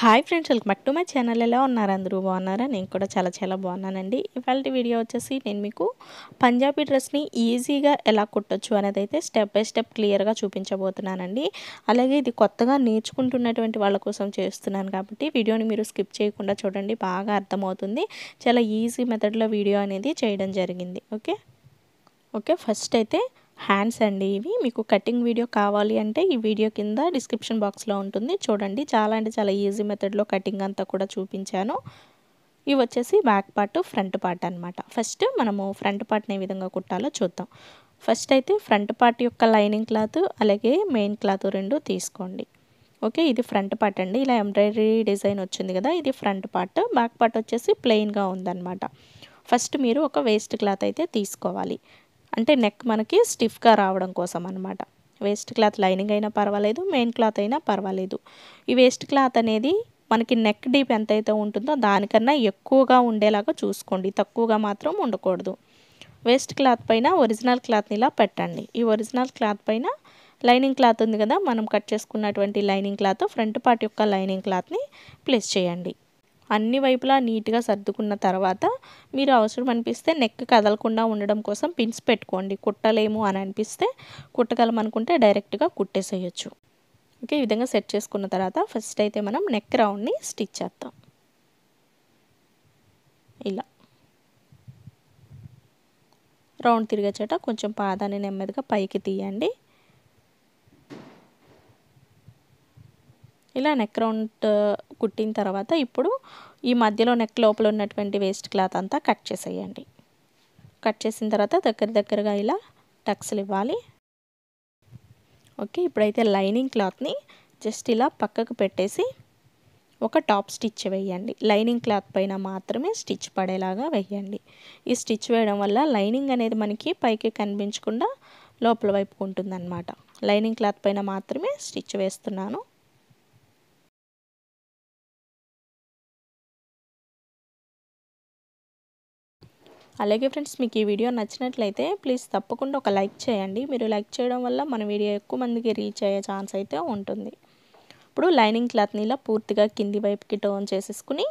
hi friends welcome back to my channel ఎలా ఉన్నారు అందరూ బాగున్నారా నేను కూడా చాలా చాలా బాగున్నానండి ఇవాళ వీడియో వచ్చేసి నేను మీకు పంజాబీ డ్రెస్ని ఈజీగా ఎలా కుట్టచ్చు అనేది అయితే స్టెప్ బై స్టెప్ క్లియర్గా చూపించబోతున్నానండి అలాగే ఇది కొత్తగా నేర్చుకుంటున్నటువంటి వాళ్ళ కోసం చేస్తున్నాను కాబట్టి వీడియోని మీరు స్కిప్ చేయకుండా చూడండి బాగా అర్థమవుతుంది చాలా ఈజీ మెథడ్లో వీడియో అనేది చేయడం జరిగింది ఓకే ఓకే ఫస్ట్ అయితే హ్యాండ్స్ అండి ఇవి మీకు కటింగ్ వీడియో కావాలి అంటే ఈ వీడియో కింద డిస్క్రిప్షన్ బాక్స్లో ఉంటుంది చూడండి చాలా అంటే చాలా ఈజీ మెథడ్లో కటింగ్ అంతా కూడా చూపించాను ఇవి వచ్చేసి బ్యాక్ పార్ట్ ఫ్రంట్ పార్ట్ అనమాట ఫస్ట్ మనము ఫ్రంట్ పార్ట్ని ఏ విధంగా కుట్టాలో చూద్దాం ఫస్ట్ అయితే ఫ్రంట్ పార్ట్ యొక్క లైనింగ్ క్లాత్ అలాగే మెయిన్ క్లాత్ రెండు తీసుకోండి ఓకే ఇది ఫ్రంట్ పార్ట్ అండి ఇలా ఎంబ్రాయిడరీ డిజైన్ వచ్చింది కదా ఇది ఫ్రంట్ పార్ట్ బ్యాక్ పార్ట్ వచ్చేసి ప్లెయిన్గా ఉందన్నమాట ఫస్ట్ మీరు ఒక వేస్ట్ క్లాత్ అయితే తీసుకోవాలి అంటే నెక్ మనకి స్టిఫ్గా రావడం కోసం అనమాట వేస్ట్ క్లాత్ లైనింగ్ అయినా పర్వాలేదు మెయిన్ క్లాత్ అయినా పర్వాలేదు ఈ వేస్ట్ క్లాత్ అనేది మనకి నెక్ డీప్ ఎంతైతే ఉంటుందో దానికన్నా ఎక్కువగా ఉండేలాగా చూసుకోండి తక్కువగా మాత్రం ఉండకూడదు వేస్ట్ క్లాత్ పైన ఒరిజినల్ క్లాత్ని ఇలా పెట్టండి ఈ ఒరిజినల్ క్లాత్ పైన లైనింగ్ క్లాత్ ఉంది కదా మనం కట్ చేసుకున్నటువంటి లైనింగ్ క్లాత్ ఫ్రంట్ పార్ట్ యొక్క లైనింగ్ క్లాత్ని ప్లేస్ చేయండి అన్ని వైపులా నీట్గా సర్దుకున్న తర్వాత మీరు అవసరం అనిపిస్తే నెక్ కదలకుండా ఉండడం కోసం పిన్స్ పెట్టుకోండి కుట్టలేము అని అనిపిస్తే కుట్టగలం అనుకుంటే డైరెక్ట్గా కుట్టేసేయచ్చు ఓకే ఈ విధంగా సెట్ చేసుకున్న తర్వాత ఫస్ట్ అయితే మనం నెక్ రౌండ్ని స్టిచ్ చేస్తాం ఇలా రౌండ్ తిరిగే చేట కొంచెం పాదాన్ని నెమ్మదిగా పైకి తీయండి ఇలా నెక్ రౌండ్ uh, కుట్టిన తర్వాత ఇప్పుడు ఈ మధ్యలో నెక్ లోపల ఉన్నటువంటి వేస్ట్ క్లాత్ అంతా కట్ చేసేయండి కట్ చేసిన తర్వాత దగ్గర దగ్గరగా ఇలా టక్స్లు ఇవ్వాలి ఓకే ఇప్పుడైతే లైనింగ్ క్లాత్ని జస్ట్ ఇలా పక్కకు పెట్టేసి ఒక టాప్ స్టిచ్ వేయండి లైనింగ్ క్లాత్ పైన మాత్రమే స్టిచ్ పడేలాగా వేయండి ఈ స్టిచ్ వేయడం వల్ల లైనింగ్ అనేది మనకి పైకి కనిపించకుండా లోపల వైపుకు ఉంటుందన్నమాట లైనింగ్ క్లాత్ పైన మాత్రమే స్టిచ్ వేస్తున్నాను అలాగే ఫ్రెండ్స్ మీకు ఈ వీడియో నచ్చినట్లయితే ప్లీజ్ తప్పకుండా ఒక లైక్ చేయండి మీరు లైక్ చేయడం వల్ల మన వీడియో ఎక్కువ మందికి రీచ్ అయ్యే ఛాన్స్ అయితే ఉంటుంది ఇప్పుడు లైనింగ్ క్లాత్ని ఇలా పూర్తిగా కింది వైపుకి టర్న్ చేసేసుకుని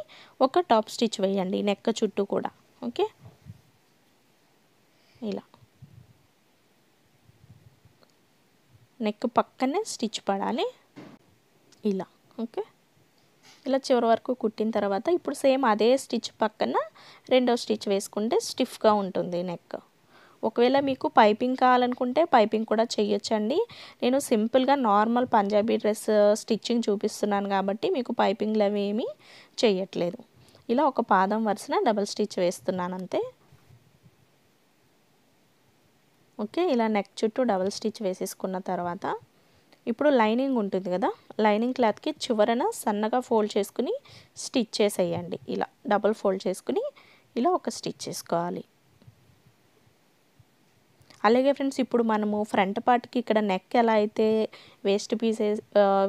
ఒక టాప్ స్టిచ్ వేయండి నెక్క చుట్టూ కూడా ఓకే ఇలా నెక్ పక్కనే స్టిచ్ పడాలి ఇలా ఓకే ఇలా చివరి వరకు కుట్టిన తర్వాత ఇప్పుడు సేమ్ అదే స్టిచ్ పక్కన రెండో స్టిచ్ వేసుకుంటే స్టిఫ్గా ఉంటుంది నెక్ ఒకవేళ మీకు పైపింగ్ కావాలనుకుంటే పైపింగ్ కూడా చేయొచ్చండి నేను సింపుల్గా నార్మల్ పంజాబీ డ్రెస్ స్టిచ్చింగ్ చూపిస్తున్నాను కాబట్టి మీకు పైపింగ్లు అవి ఏమీ చేయట్లేదు ఇలా ఒక పాదం వరుసన డబల్ స్టిచ్ వేస్తున్నాను అంతే ఓకే ఇలా నెక్ చుట్టూ డబల్ స్టిచ్ వేసేసుకున్న తర్వాత ఇప్పుడు లైనింగ్ ఉంటుంది కదా లైనింగ్ క్లాత్కి చివరన సన్నగా ఫోల్డ్ చేసుకుని స్టిచ్ చేసేయండి ఇలా డబల్ ఫోల్డ్ చేసుకుని ఇలా ఒక స్టిచ్ చేసుకోవాలి అలాగే ఫ్రెండ్స్ ఇప్పుడు మనము ఫ్రంట్ పార్ట్కి ఇక్కడ నెక్ ఎలా అయితే వేస్ట్ పీసే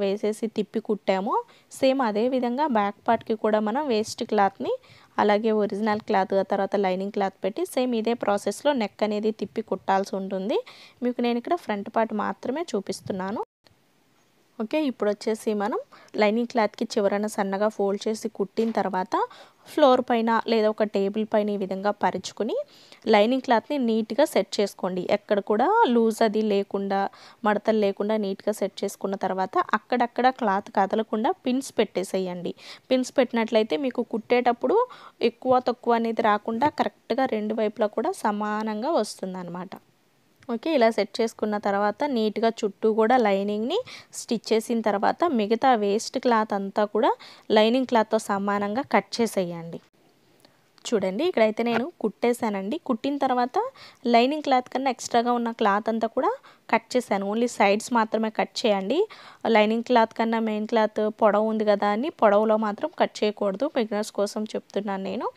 వేసేసి తిప్పి కుట్టామో సేమ్ అదే విధంగా బ్యాక్ పార్ట్కి కూడా మనం వేస్ట్ క్లాత్ని అలాగే ఒరిజినల్ క్లాత్ తర్వాత లైనింగ్ క్లాత్ పెట్టి సేమ్ ఇదే ప్రాసెస్లో నెక్ అనేది తిప్పి కుట్టాల్సి ఉంటుంది మీకు నేను ఇక్కడ ఫ్రంట్ పార్ట్ మాత్రమే చూపిస్తున్నాను ఓకే ఇప్పుడు వచ్చేసి మనం లైనింగ్ క్లాత్కి చివరన సన్నగా ఫోల్డ్ చేసి కుట్టిన తర్వాత ఫ్లోర్ పైన లేదా ఒక టేబుల్ పైన ఈ విధంగా పరుచుకుని లైనింగ్ క్లాత్ని నీట్గా సెట్ చేసుకోండి ఎక్కడ కూడా లూజ్ అది లేకుండా మడతలు లేకుండా నీట్గా సెట్ చేసుకున్న తర్వాత అక్కడక్కడ క్లాత్ కదలకుండా పిన్స్ పెట్టేసేయండి పిన్స్ పెట్టినట్లయితే మీకు కుట్టేటప్పుడు ఎక్కువ తక్కువ అనేది రాకుండా కరెక్ట్గా రెండు వైపులా కూడా సమానంగా వస్తుందన్నమాట ఓకే ఇలా సెట్ చేసుకున్న తర్వాత నీట్గా చుట్టూ కూడా లైనింగ్ని స్టిచ్ చేసిన తర్వాత మిగతా వేస్ట్ క్లాత్ అంతా కూడా లైనింగ్ క్లాత్తో సమానంగా కట్ చేసేయండి చూడండి ఇక్కడైతే నేను కుట్టేశానండి కుట్టిన తర్వాత లైనింగ్ క్లాత్ కన్నా ఎక్స్ట్రాగా ఉన్న క్లాత్ అంతా కూడా కట్ చేశాను ఓన్లీ సైడ్స్ మాత్రమే కట్ చేయండి లైనింగ్ క్లాత్ కన్నా మెయిన్ క్లాత్ పొడవు ఉంది కదా అని పొడవులో మాత్రం కట్ చేయకూడదు బిగ్నర్స్ కోసం చెప్తున్నాను నేను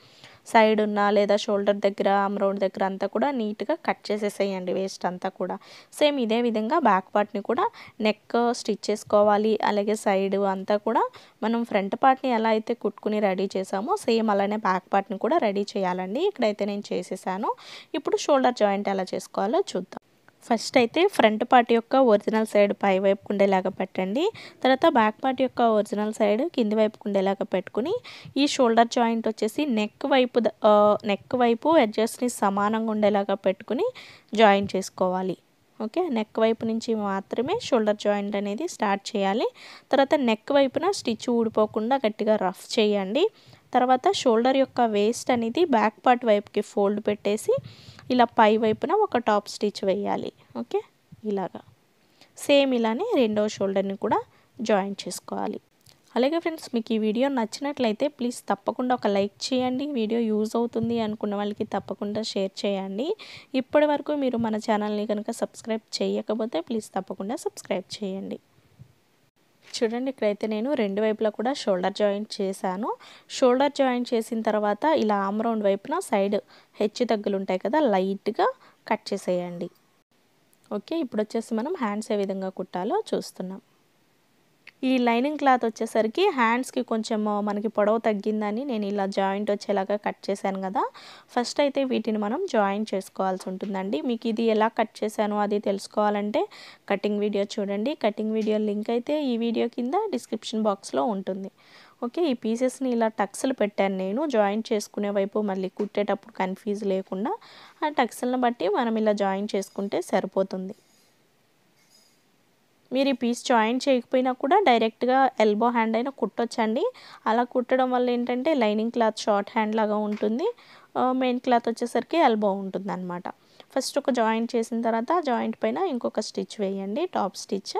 సైడ్ ఉన్న లేదా షోల్డర్ దగ్గర అమ్రౌండ్ దగ్గర అంతా కూడా నీట్గా కట్ చేసేసేయండి వేస్ట్ అంతా కూడా సేమ్ ఇదే విధంగా బ్యాక్ పార్ట్ని కూడా నెక్ స్టిచ్ చేసుకోవాలి అలాగే సైడ్ అంతా కూడా మనం ఫ్రంట్ పార్ట్ని ఎలా అయితే కుట్టుకుని రెడీ చేసామో సేమ్ అలానే బ్యాక్ పార్ట్ని కూడా రెడీ చేయాలండి ఇక్కడైతే నేను చేసేసాను ఇప్పుడు షోల్డర్ జాయింట్ ఎలా చేసుకోవాలో చూద్దాం ఫస్ట్ అయితే ఫ్రంట్ పార్ట్ యొక్క ఒరిజినల్ సైడ్ పై వైపు ఉండేలాగా పెట్టండి తర్వాత బ్యాక్ పార్ట్ యొక్క ఒరిజినల్ సైడ్ కింది వైపు ఉండేలాగా పెట్టుకుని ఈ షోల్డర్ జాయింట్ వచ్చేసి నెక్ వైపు నెక్ వైపు ఎడ్జస్ట్ని సమానంగా ఉండేలాగా పెట్టుకుని జాయిన్ చేసుకోవాలి ఓకే నెక్ వైపు నుంచి మాత్రమే షోల్డర్ జాయింట్ అనేది స్టార్ట్ చేయాలి తర్వాత నెక్ వైపున స్టిచ్ ఊడిపోకుండా గట్టిగా రఫ్ చేయండి తర్వాత షోల్డర్ యొక్క వేస్ట్ అనేది బ్యాక్ పార్ట్ వైపుకి ఫోల్డ్ పెట్టేసి ఇలా పై వైపున ఒక టాప్ స్టిచ్ వేయాలి ఓకే ఇలాగా సేమ్ ఇలానే రెండో షోల్డర్ని కూడా జాయిన్ చేసుకోవాలి అలాగే ఫ్రెండ్స్ మీకు ఈ వీడియో నచ్చినట్లయితే ప్లీజ్ తప్పకుండా ఒక లైక్ చేయండి వీడియో యూజ్ అవుతుంది అనుకున్న వాళ్ళకి తప్పకుండా షేర్ చేయండి ఇప్పటి మీరు మన ఛానల్ని కనుక సబ్స్క్రైబ్ చేయకపోతే ప్లీజ్ తప్పకుండా సబ్స్క్రైబ్ చేయండి చూడండి ఇక్కడైతే నేను రెండు వైపులా కూడా షోల్డర్ జాయింట్ చేశాను షోల్డర్ జాయింట్ చేసిన తర్వాత ఇలా ఆమ్ రౌండ్ వైపున సైడ్ హెచ్చు తగ్గులు ఉంటాయి కదా లైట్గా కట్ చేసేయండి ఓకే ఇప్పుడు వచ్చేసి మనం హ్యాండ్స్ ఏ విధంగా కుట్టాలో చూస్తున్నాం ఈ లైనింగ్ క్లాత్ వచ్చేసరికి హ్యాండ్స్కి కొంచెం మనకి పొడవు తగ్గిందని నేను ఇలా జాయింట్ వచ్చేలాగా కట్ చేశాను కదా ఫస్ట్ అయితే వీటిని మనం జాయింట్ చేసుకోవాల్సి ఉంటుందండి మీకు ఇది ఎలా కట్ చేశాను అది తెలుసుకోవాలంటే కటింగ్ వీడియో చూడండి కటింగ్ వీడియో లింక్ అయితే ఈ వీడియో కింద డిస్క్రిప్షన్ బాక్స్లో ఉంటుంది ఓకే ఈ పీసెస్ని ఇలా టక్స్లు పెట్టాను నేను జాయింట్ చేసుకునే వైపు మళ్ళీ కుట్టేటప్పుడు కన్ఫ్యూజ్ లేకుండా ఆ టక్స్లను బట్టి మనం ఇలా జాయిన్ చేసుకుంటే సరిపోతుంది మీరు ఈ పీస్ జాయిన్ చేయకపోయినా కూడా డైరెక్ట్గా ఎల్బో హ్యాండ్ అయినా కుట్టొచ్చండి అలా కుట్టడం వల్ల ఏంటంటే లైనింగ్ క్లాత్ షార్ట్ హ్యాండ్ లాగా ఉంటుంది మెయిన్ క్లాత్ వచ్చేసరికి ఎల్బో ఉంటుంది అనమాట ఫస్ట్ ఒక జాయింట్ చేసిన తర్వాత జాయింట్ పైన ఇంకొక స్టిచ్ వేయండి టాప్ స్టిచ్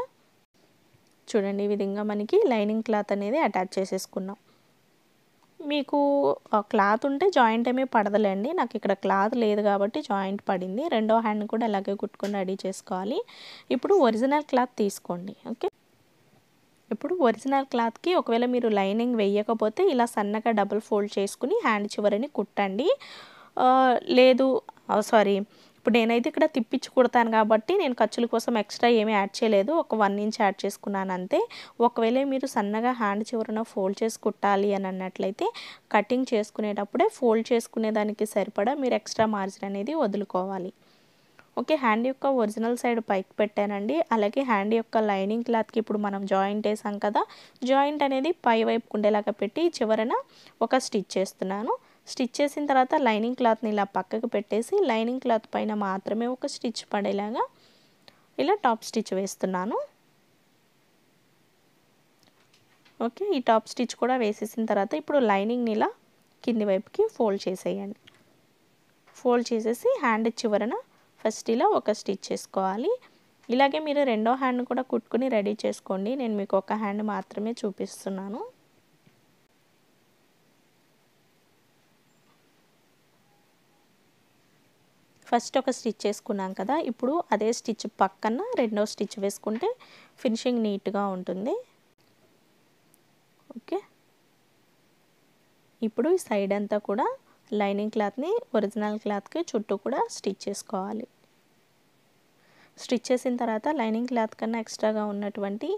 చూడండి ఈ విధంగా మనకి లైనింగ్ క్లాత్ అనేది అటాచ్ చేసేసుకున్నాం మీకు క్లాత్ ఉంటే జాయింట్ ఏమీ పడదలేండి నాకు ఇక్కడ క్లాత్ లేదు కాబట్టి జాయింట్ పడింది రెండో హ్యాండ్ కూడా అలాగే కుట్టుకొని రెడీ చేసుకోవాలి ఇప్పుడు ఒరిజినల్ క్లాత్ తీసుకోండి ఓకే ఇప్పుడు ఒరిజినల్ క్లాత్కి ఒకవేళ మీరు లైనింగ్ వేయకపోతే ఇలా సన్నగా డబుల్ ఫోల్డ్ చేసుకుని హ్యాండ్ చివరిని కుట్టండి లేదు సారీ ఇప్పుడు నేనైతే ఇక్కడ తిప్పించి కుడతాను కాబట్టి నేను ఖర్చుల కోసం ఎక్స్ట్రా ఏమీ యాడ్ చేయలేదు ఒక వన్ ఇంచ్ యాడ్ చేసుకున్నాను అంతే ఒకవేళ మీరు సన్నగా హ్యాండ్ చివరన ఫోల్డ్ చేసి కుట్టాలి అని అన్నట్లయితే కటింగ్ చేసుకునేటప్పుడే ఫోల్డ్ చేసుకునేదానికి సరిపడా మీరు ఎక్స్ట్రా మార్జిన్ అనేది వదులుకోవాలి ఓకే హ్యాండ్ యొక్క ఒరిజినల్ సైడ్ పైకి పెట్టానండి అలాగే హ్యాండ్ యొక్క లైనింగ్ క్లాత్కి ఇప్పుడు మనం జాయింట్ వేసాం కదా జాయింట్ అనేది పై వైపు ఉండేలాగా పెట్టి చివరన ఒక స్టిచ్ చేస్తున్నాను స్టిచ్ చేసిన తర్వాత లైనింగ్ క్లాత్ని ఇలా పక్కకు పెట్టేసి లైనింగ్ క్లాత్ పైన మాత్రమే ఒక స్టిచ్ పడేలాగా ఇలా టాప్ స్టిచ్ వేస్తున్నాను ఓకే ఈ టాప్ స్టిచ్ కూడా వేసేసిన తర్వాత ఇప్పుడు లైనింగ్ని ఇలా కింది వైపుకి ఫోల్డ్ చేసేయండి ఫోల్డ్ చేసేసి హ్యాండ్ చివరన ఫస్ట్ ఇలా ఒక స్టిచ్ చేసుకోవాలి ఇలాగే మీరు రెండో హ్యాండ్ కూడా కుట్టుకుని రెడీ చేసుకోండి నేను మీకు ఒక హ్యాండ్ మాత్రమే చూపిస్తున్నాను ఫస్ట్ ఒక స్టిచ్ వేసుకున్నాం కదా ఇప్పుడు అదే స్టిచ్ పక్కన రెండో స్టిచ్ వేసుకుంటే ఫినిషింగ్ నీట్గా ఉంటుంది ఓకే ఇప్పుడు ఈ సైడ్ అంతా కూడా లైనింగ్ క్లాత్ని ఒరిజినల్ క్లాత్కి చుట్టూ కూడా స్టిచ్ చేసుకోవాలి స్టిచ్ చేసిన తర్వాత లైనింగ్ క్లాత్ కన్నా ఎక్స్ట్రాగా ఉన్నటువంటి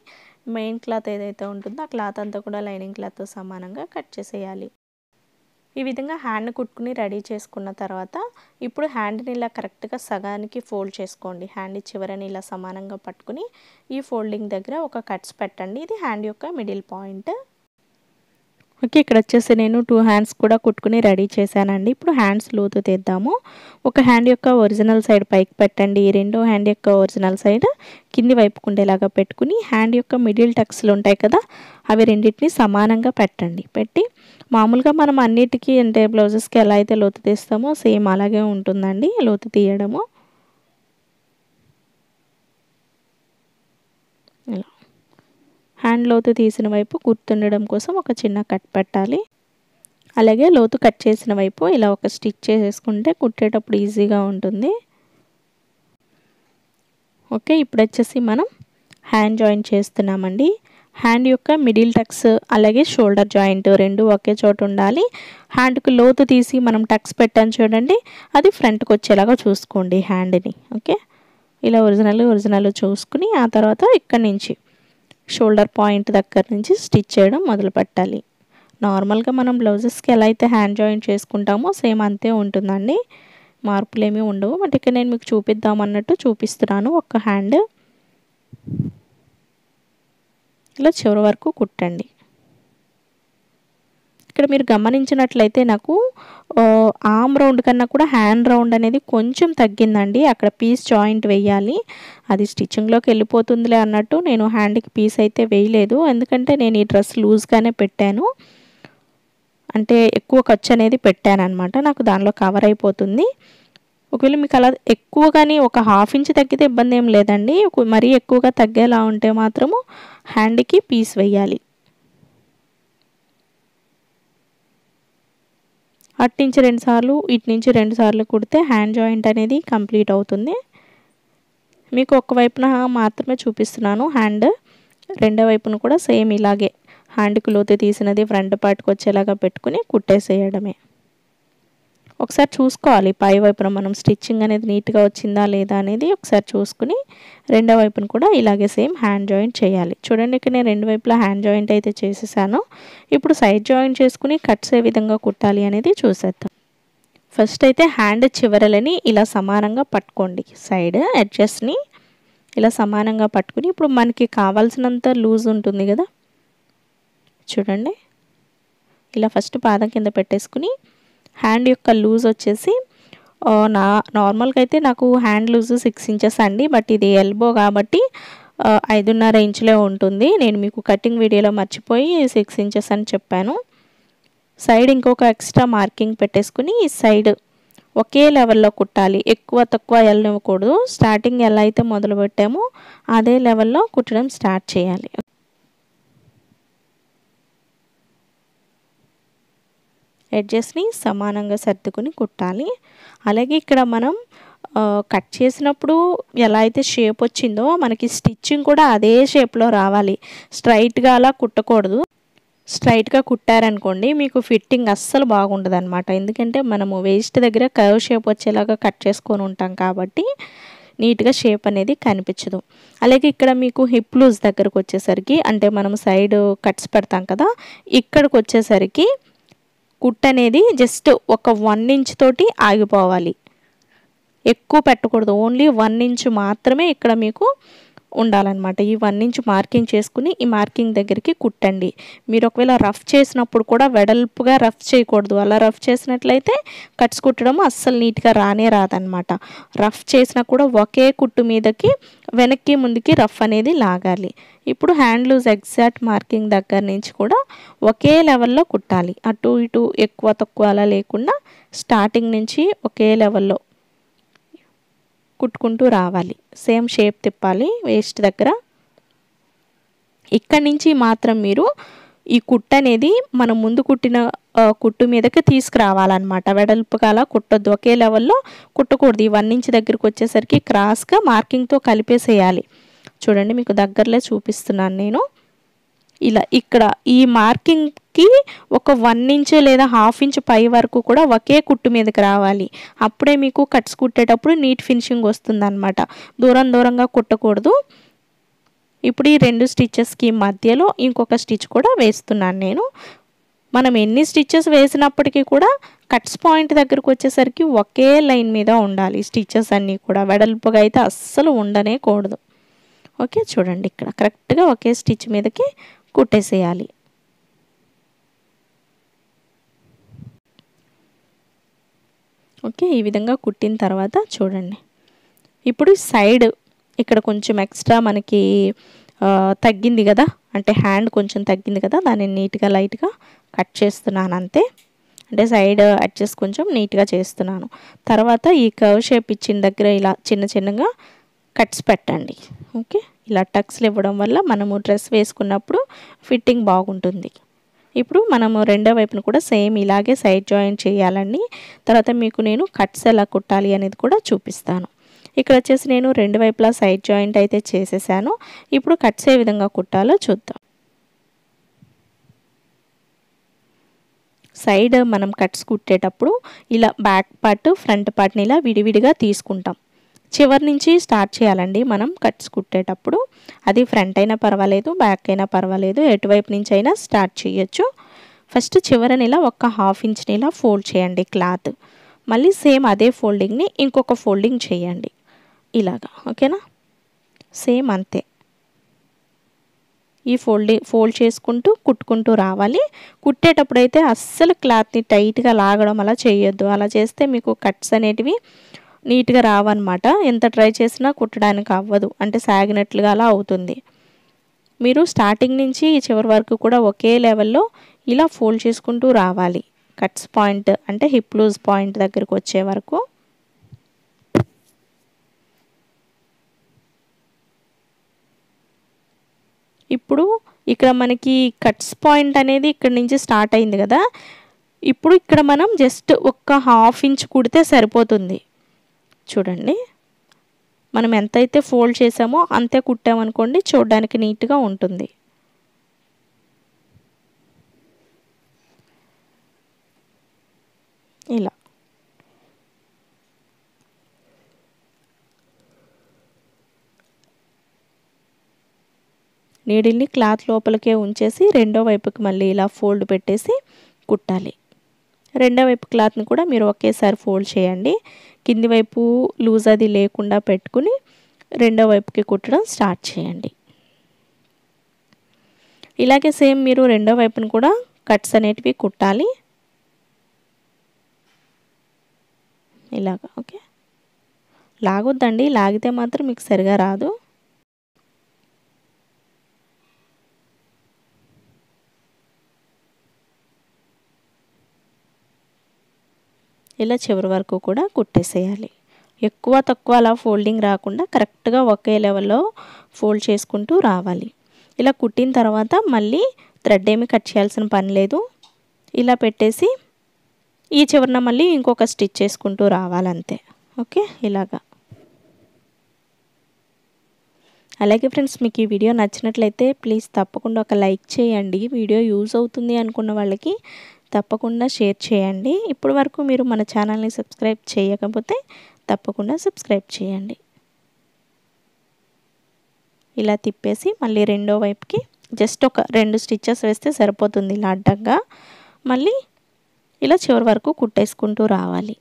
మెయిన్ క్లాత్ ఏదైతే ఉంటుందో ఆ క్లాత్ అంతా కూడా లైనింగ్ క్లాత్తో సమానంగా కట్ చేసేయాలి ఈ విధంగా హ్యాండ్ కుట్టుకుని రెడీ చేసుకున్న తర్వాత ఇప్పుడు హ్యాండ్ని ఇలా కరెక్ట్గా సగానికి ఫోల్డ్ చేసుకోండి హ్యాండ్ చివరని ఇలా సమానంగా పట్టుకుని ఈ ఫోల్డింగ్ దగ్గర ఒక కట్స్ పెట్టండి ఇది హ్యాండ్ యొక్క మిడిల్ పాయింట్ ఓకే ఇక్కడ వచ్చేసి నేను టూ హ్యాండ్స్ కూడా కుట్టుకుని రెడీ చేశానండి ఇప్పుడు హ్యాండ్స్ లోతు తీద్దాము ఒక హ్యాండ్ యొక్క ఒరిజినల్ సైడ్ పైకి పెట్టండి రెండో హ్యాండ్ యొక్క ఒరిజినల్ సైడ్ కింది వైపుకు ఉండేలాగా పెట్టుకుని హ్యాండ్ యొక్క మిడిల్ టక్స్లు ఉంటాయి కదా అవి రెండింటినీ సమానంగా పెట్టండి పెట్టి మామూలుగా మనం అన్నిటికీ అంటే బ్లౌజెస్కి ఎలా అయితే లోతు తీస్తామో సేమ్ అలాగే ఉంటుందండి లోతు తీయడము ఇలా హ్యాండ్ లోతు తీసిన వైపు గుర్తుండడం కోసం ఒక చిన్న కట్ పెట్టాలి అలాగే లోతు కట్ చేసిన వైపు ఇలా ఒక స్టిచ్ చేసేసుకుంటే కుట్టేటప్పుడు ఈజీగా ఉంటుంది ఓకే ఇప్పుడు వచ్చేసి మనం హ్యాండ్ జాయిన్ చేస్తున్నామండి హ్యాండ్ యొక్క మిడిల్ టక్స్ అలాగే షోల్డర్ జాయింట్ రెండు ఒకే చోట ఉండాలి హ్యాండ్కు లోతు తీసి మనం టక్స్ పెట్టాను చూడండి అది ఫ్రంట్కి వచ్చేలాగా చూసుకోండి హ్యాండ్ని ఓకే ఇలా ఒరిజినల్ ఒరిజినల్ చూసుకుని ఆ తర్వాత ఇక్కడ నుంచి షోల్డర్ పాయింట్ దగ్గర నుంచి స్టిచ్ చేయడం మొదలు పెట్టాలి నార్మల్గా మనం బ్లౌజెస్కి ఎలా అయితే హ్యాండ్ జాయింట్ చేసుకుంటామో సేమ్ అంతే ఉంటుందండి మార్పులేమీ ఉండవు బట్ ఇక్కడ నేను మీకు చూపిద్దామన్నట్టు చూపిస్తున్నాను ఒక హ్యాండ్ ఇలా చివరి వరకు కుట్టండి ఇక్కడ మీరు గమనించినట్లయితే నాకు ఆమ్ రౌండ్ కన్నా కూడా హ్యాండ్ రౌండ్ అనేది కొంచెం తగ్గిందండి అక్కడ పీస్ జాయింట్ వేయాలి అది స్టిచ్చింగ్లోకి వెళ్ళిపోతుందిలే అన్నట్టు నేను హ్యాండ్కి పీస్ అయితే వేయలేదు ఎందుకంటే నేను ఈ డ్రెస్ లూజ్గానే పెట్టాను అంటే ఎక్కువ ఖర్చు అనేది పెట్టాను అనమాట నాకు దానిలో కవర్ అయిపోతుంది ఒకవేళ మీకు అలా ఎక్కువ కానీ ఒక హాఫ్ ఇంచ్ తగ్గితే ఇబ్బంది ఏం లేదండి మరీ ఎక్కువగా తగ్గేలా ఉంటే మాత్రము హ్యాండ్కి పీస్ వేయాలి అటు నుంచి రెండుసార్లు ఇటు నుంచి రెండుసార్లు కుడితే హ్యాండ్ జాయింట్ అనేది కంప్లీట్ అవుతుంది మీకు ఒకవైపున వైపున మాత్రమే చూపిస్తున్నాను హ్యాండ్ రెండో వైపున కూడా సేమ్ ఇలాగే హ్యాండ్కి లోతు తీసినది ఫ్రంట్ పార్ట్కి వచ్చేలాగా పెట్టుకుని కుట్టేసేయడమే ఒకసారి చూసుకోవాలి పై వైపున మనం స్టిచ్చింగ్ అనేది నీట్గా వచ్చిందా లేదా అనేది ఒకసారి చూసుకుని రెండో వైపున కూడా ఇలాగే సేమ్ హ్యాండ్ జాయింట్ చేయాలి చూడండి ఇక్కడ నేను రెండు వైపులా హ్యాండ్ జాయింట్ అయితే చేసేసాను ఇప్పుడు సైడ్ జాయింట్ చేసుకుని కట్స్ ఏ విధంగా కుట్టాలి అనేది చూసేద్దాం ఫస్ట్ అయితే హ్యాండ్ చివరలని ఇలా సమానంగా పట్టుకోండి సైడ్ అడ్జస్ట్ని ఇలా సమానంగా పట్టుకుని ఇప్పుడు మనకి కావాల్సినంత లూజ్ ఉంటుంది కదా చూడండి ఇలా ఫస్ట్ పాదం కింద పెట్టేసుకుని హ్యాండ్ యొక్క లూజ్ వచ్చేసి నా నార్మల్గా అయితే నాకు హ్యాండ్ లూజ్ సిక్స్ ఇంచెస్ అండి బట్ ఇది ఎల్బో కాబట్టి ఐదున్నర ఇంచులే ఉంటుంది నేను మీకు కటింగ్ వీడియోలో మర్చిపోయి సిక్స్ ఇంచెస్ అని చెప్పాను సైడ్ ఇంకొక ఎక్స్ట్రా మార్కింగ్ పెట్టేసుకుని ఈ సైడ్ ఒకే లెవెల్లో కుట్టాలి ఎక్కువ తక్కువ వెళ్ళనివ్వకూడదు స్టార్టింగ్ ఎలా అయితే మొదలు పెట్టామో అదే లెవెల్లో కుట్టడం స్టార్ట్ చేయాలి ఎడ్జెస్ని సమానంగా సర్దుకుని కుట్టాలి అలాగే ఇక్కడ మనం కట్ చేసినప్పుడు ఎలా అయితే షేప్ వచ్చిందో మనకి స్టిచ్చింగ్ కూడా అదే షేప్లో రావాలి స్ట్రైట్గా అలా కుట్టకూడదు స్ట్రైట్గా కుట్టారనుకోండి మీకు ఫిట్టింగ్ అస్సలు బాగుండదు అనమాట ఎందుకంటే మనము వేస్ట్ దగ్గర కర్వ్ షేప్ వచ్చేలాగా కట్ చేసుకొని ఉంటాం కాబట్టి నీట్గా షేప్ అనేది కనిపించదు అలాగే ఇక్కడ మీకు హిప్ లూజ్ దగ్గరకు వచ్చేసరికి అంటే మనం సైడ్ కట్స్ పెడతాం కదా ఇక్కడికి వచ్చేసరికి కుట్ అనేది జస్ట్ ఒక వన్ ఇంచ్ తోటి ఆగిపోవాలి ఎక్కువ పెట్టకూడదు ఓన్లీ వన్ ఇంచ్ మాత్రమే ఇక్కడ మీకు ఉండాలన్నమాట వన్ ఇంచ్ మార్కింగ్ చేసుకుని ఈ మార్కింగ్ దగ్గరికి కుట్టండి మీరు ఒకవేళ రఫ్ చేసినప్పుడు కూడా వెడల్పుగా రఫ్ చేయకూడదు అలా రఫ్ చేసినట్లయితే కట్స్ కుట్టడం అస్సలు నీట్గా రానే రాదనమాట రఫ్ చేసినా కూడా ఒకే కుట్టు మీదకి వెనక్కి ముందుకి రఫ్ అనేది లాగాలి ఇప్పుడు హ్యాండ్ లూజ్ ఎగ్జాక్ట్ మార్కింగ్ దగ్గర నుంచి కూడా ఒకే లెవెల్లో కుట్టాలి అటు ఇటు ఎక్కువ తక్కువ అలా లేకుండా స్టార్టింగ్ నుంచి ఒకే లెవెల్లో కుట్టుకుంటూ రావాలి సేమ్ షేప్ తిప్పాలి వేస్ట్ దగ్గర ఇక్కడి నుంచి మాత్రం మీరు ఈ కుట్టు అనేది మనం ముందు కుట్టిన కుట్టు మీదకి తీసుకురావాలన్నమాట వెడల్పుగా అలా కుట్టొద్దు ఒకే లెవెల్లో కుట్టకూడదు ఈ వన్ ఇంచ్ దగ్గరికి వచ్చేసరికి క్రాస్గా మార్కింగ్తో కలిపేసేయాలి చూడండి మీకు దగ్గరలో చూపిస్తున్నాను నేను ఇలా ఇక్కడ ఈ మార్కింగ్కి ఒక వన్ ఇంచ్ లేదా హాఫ్ ఇంచ్ పై వరకు కూడా ఒకే కుట్టు మీదకి రావాలి అప్పుడే మీకు కట్స్ కుట్టేటప్పుడు నీట్ ఫినిషింగ్ వస్తుంది అనమాట దూరం దూరంగా కుట్టకూడదు ఇప్పుడు ఈ రెండు స్టిచ్చెస్కి మధ్యలో ఇంకొక స్టిచ్ కూడా వేస్తున్నాను నేను మనం ఎన్ని స్టిచ్చెస్ వేసినప్పటికీ కూడా కట్స్ పాయింట్ దగ్గరకు వచ్చేసరికి ఒకే లైన్ మీద ఉండాలి స్టిచ్చెస్ అన్నీ కూడా వెడల్పుగా అయితే అస్సలు ఉండనే కూడదు ఓకే చూడండి ఇక్కడ కరెక్ట్గా ఒకే స్టిచ్ మీదకి కుట్టేసేయాలి ఓకే ఈ విధంగా కుట్టిన తర్వాత చూడండి ఇప్పుడు సైడ్ ఇక్కడ కొంచెం ఎక్స్ట్రా మనకి తగ్గింది కదా అంటే హ్యాండ్ కొంచెం తగ్గింది కదా దాన్ని నీట్గా లైట్గా కట్ చేస్తున్నాను అంతే అంటే సైడ్ అడ్జస్ట్ కొంచెం నీట్గా చేస్తున్నాను తర్వాత ఈ కవ్ షేప్ ఇచ్చిన దగ్గర ఇలా చిన్న చిన్నగా కట్స్ పెట్టండి ఓకే ఇలా టక్స్లు ఇవ్వడం వల్ల మనము డ్రెస్ వేసుకున్నప్పుడు ఫిట్టింగ్ బాగుంటుంది ఇప్పుడు మనము రెండో వైపును కూడా సేమ్ ఇలాగే సైడ్ జాయింట్ చేయాలండి తర్వాత మీకు నేను కట్స్ ఎలా కుట్టాలి అనేది కూడా చూపిస్తాను ఇక్కడ వచ్చేసి నేను రెండు వైపులా సైడ్ జాయింట్ అయితే చేసేసాను ఇప్పుడు కట్స్ ఏ విధంగా కుట్టాలో చూద్దాం సైడ్ మనం కట్స్ కుట్టేటప్పుడు ఇలా బ్యాక్ పార్ట్ ఫ్రంట్ పార్ట్ని ఇలా విడివిడిగా తీసుకుంటాం చివరి నుంచి స్టార్ట్ చేయాలండి మనం కట్స్ కుట్టేటప్పుడు అది ఫ్రంట్ అయినా పర్వాలేదు బ్యాక్ అయినా పర్వాలేదు ఎటువైపు నుంచి అయినా స్టార్ట్ చేయొచ్చు ఫస్ట్ చివరి నెల ఒక హాఫ్ ఇంచ్ నెల ఫోల్డ్ చేయండి క్లాత్ మళ్ళీ సేమ్ అదే ఫోల్డింగ్ని ఇంకొక ఫోల్డింగ్ చేయండి ఇలాగా ఓకేనా సేమ్ అంతే ఈ ఫోల్డింగ్ ఫోల్డ్ చేసుకుంటూ కుట్టుకుంటూ రావాలి కుట్టేటప్పుడైతే అస్సలు క్లాత్ని టైట్గా లాగడం అలా చేయొద్దు అలా చేస్తే మీకు కట్స్ అనేటివి నీట్గా రావన్నమాట ఎంత ట్రై చేసినా కుట్టడానికి అవ్వదు అంటే సాగినట్లుగా అలా అవుతుంది మీరు స్టార్టింగ్ నుంచి చివరి వరకు కూడా ఒకే లెవెల్లో ఇలా ఫోల్డ్ చేసుకుంటూ రావాలి కట్స్ పాయింట్ అంటే హిప్ లూజ్ పాయింట్ దగ్గరికి వచ్చే వరకు ఇప్పుడు ఇక్కడ మనకి కట్స్ పాయింట్ అనేది ఇక్కడ నుంచి స్టార్ట్ అయింది కదా ఇప్పుడు ఇక్కడ మనం జస్ట్ ఒక్క హాఫ్ ఇంచ్ కుడితే సరిపోతుంది చూడండి మనం ఎంతైతే ఫోల్డ్ చేసామో అంతే కుట్టామనుకోండి చూడడానికి నీట్గా ఉంటుంది ఇలా నీడిల్ని క్లాత్ లోపలికే ఉంచేసి రెండో వైపుకి మళ్ళీ ఇలా ఫోల్డ్ పెట్టేసి కుట్టాలి రెండో వైపు క్లాత్ని కూడా మీరు ఒకేసారి ఫోల్డ్ చేయండి కింది వైపు లూజ్ అది లేకుండా పెట్టుకుని రెండో వైపుకి కుట్టడం స్టార్ట్ చేయండి ఇలాగే సేమ్ మీరు రెండో వైపును కూడా కట్స్ అనేటివి కుట్టాలి ఇలాగా ఓకే లాగొద్దండి లాగితే మాత్రం మీకు సరిగా రాదు ఇలా చివరి వరకు కూడా కుట్టేసేయాలి ఎక్కువ తక్కువ అలా ఫోల్డింగ్ రాకుండా కరెక్ట్గా ఒకే లెవెల్లో ఫోల్డ్ చేసుకుంటూ రావాలి ఇలా కుట్టిన తర్వాత మళ్ళీ థ్రెడ్ ఏమి కట్ చేయాల్సిన పని లేదు ఇలా పెట్టేసి ఈ చివరిన మళ్ళీ ఇంకొక స్టిచ్ చేసుకుంటూ రావాలంతే ఓకే ఇలాగా అలాగే ఫ్రెండ్స్ మీకు ఈ వీడియో నచ్చినట్లయితే ప్లీజ్ తప్పకుండా ఒక లైక్ చేయండి వీడియో యూజ్ అవుతుంది అనుకున్న వాళ్ళకి తప్పకుండా షేర్ చేయండి ఇప్పటి వరకు మీరు మన ఛానల్ని సబ్స్క్రైబ్ చేయకపోతే తప్పకుండా సబ్స్క్రైబ్ చేయండి ఇలా తిప్పేసి మళ్ళీ రెండో వైపుకి జస్ట్ ఒక రెండు స్టిచ్చెస్ వేస్తే సరిపోతుంది ఇలా అడ్డంగా మళ్ళీ ఇలా చివరి వరకు కుట్టేసుకుంటూ రావాలి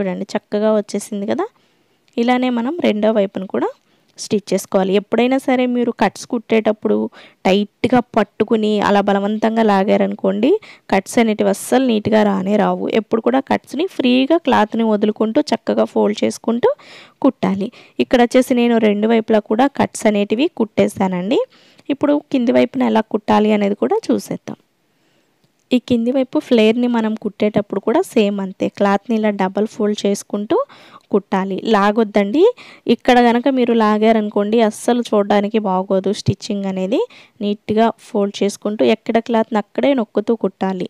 చూడండి చక్కగా వచ్చేసింది కదా ఇలానే మనం రెండో వైపును కూడా స్టిచ్ చేసుకోవాలి ఎప్పుడైనా సరే మీరు కట్స్ కుట్టేటప్పుడు టైట్గా పట్టుకుని అలా బలవంతంగా లాగారనుకోండి కట్స్ అనేటివి అస్సలు నీట్గా రానే రావు ఎప్పుడు కూడా కట్స్ని ఫ్రీగా క్లాత్ని వదులుకుంటూ చక్కగా ఫోల్డ్ చేసుకుంటూ కుట్టాలి ఇక్కడ వచ్చేసి నేను రెండు వైపులా కూడా కట్స్ అనేటివి కుట్టేశానండి ఇప్పుడు కింది వైపున ఎలా కుట్టాలి అనేది కూడా చూసేద్దాం ఈ కింది వైపు ఫ్లేర్ని మనం కుట్టేటప్పుడు కూడా సేమ్ అంతే క్లాత్ని ఇలా డబల్ ఫోల్డ్ చేసుకుంటూ కుట్టాలి లాగొద్దండి ఇక్కడ కనుక మీరు లాగారనుకోండి అస్సలు చూడడానికి బాగోదు స్టిచ్చింగ్ అనేది నీట్గా ఫోల్డ్ చేసుకుంటూ ఎక్కడ క్లాత్ని అక్కడే నొక్కుతూ కుట్టాలి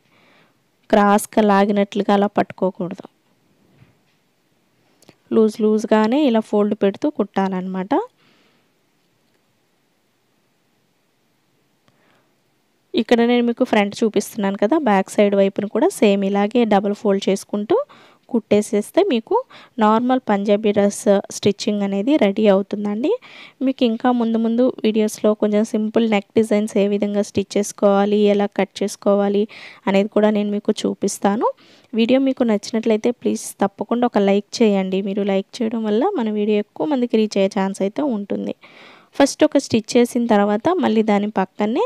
క్రాస్గా లాగినట్లుగా అలా పట్టుకోకూడదు లూజ్ లూజ్గానే ఇలా ఫోల్డ్ పెడుతూ కుట్టాలన్నమాట ఇక్కడ నేను మీకు ఫ్రంట్ చూపిస్తున్నాను కదా బ్యాక్ సైడ్ వైపును కూడా సేమ్ ఇలాగే డబల్ ఫోల్డ్ చేసుకుంటూ కుట్టేసేస్తే మీకు నార్మల్ పంజాబీ డ్రెస్ స్టిచ్చింగ్ అనేది రెడీ అవుతుందండి మీకు ఇంకా ముందు ముందు వీడియోస్లో కొంచెం సింపుల్ నెక్ డిజైన్స్ ఏ విధంగా స్టిచ్ చేసుకోవాలి ఎలా కట్ చేసుకోవాలి అనేది కూడా నేను మీకు చూపిస్తాను వీడియో మీకు నచ్చినట్లయితే ప్లీజ్ తప్పకుండా ఒక లైక్ చేయండి మీరు లైక్ చేయడం వల్ల మన వీడియో ఎక్కువ మందికి రీచ్ అయ్యే ఛాన్స్ అయితే ఉంటుంది ఫస్ట్ ఒక స్టిచ్ చేసిన తర్వాత మళ్ళీ దాని పక్కనే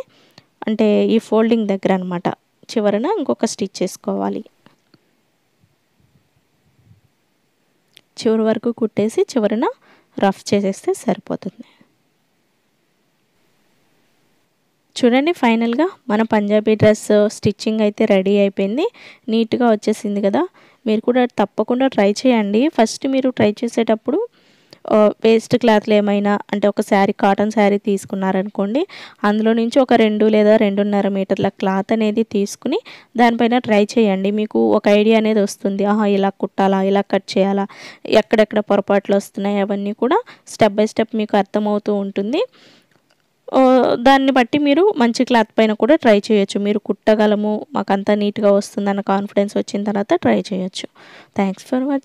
అంటే ఈ ఫోల్డింగ్ దగ్గర అనమాట చివరన ఇంకొక స్టిచ్ చేసుకోవాలి చివరి వరకు కుట్టేసి చివరన రఫ్ చేసేస్తే సరిపోతుంది చూడండి ఫైనల్గా మన పంజాబీ డ్రెస్ స్టిచ్చింగ్ అయితే రెడీ అయిపోయింది నీట్గా వచ్చేసింది కదా మీరు కూడా తప్పకుండా ట్రై చేయండి ఫస్ట్ మీరు ట్రై చేసేటప్పుడు వేస్ట్ క్లాత్లు ఏమైనా అంటే ఒక శారీ కాటన్ శారీ తీసుకున్నారనుకోండి అందులో నుంచి ఒక రెండు లేదా రెండున్నర మీటర్ల క్లాత్ అనేది తీసుకుని దానిపైన ట్రై చేయండి మీకు ఒక ఐడియా అనేది వస్తుంది ఆహా ఇలా కుట్టాలా ఇలా కట్ చేయాలా ఎక్కడెక్కడ పొరపాట్లు వస్తున్నాయి అవన్నీ కూడా స్టెప్ బై స్టెప్ మీకు అర్థమవుతూ ఉంటుంది దాన్ని బట్టి మీరు మంచి క్లాత్ పైన కూడా ట్రై చేయొచ్చు మీరు కుట్టగలము మాకంతా నీట్గా వస్తుందన్న కాన్ఫిడెన్స్ వచ్చిన తర్వాత ట్రై చేయొచ్చు థ్యాంక్స్ ఫర్ వాచింగ్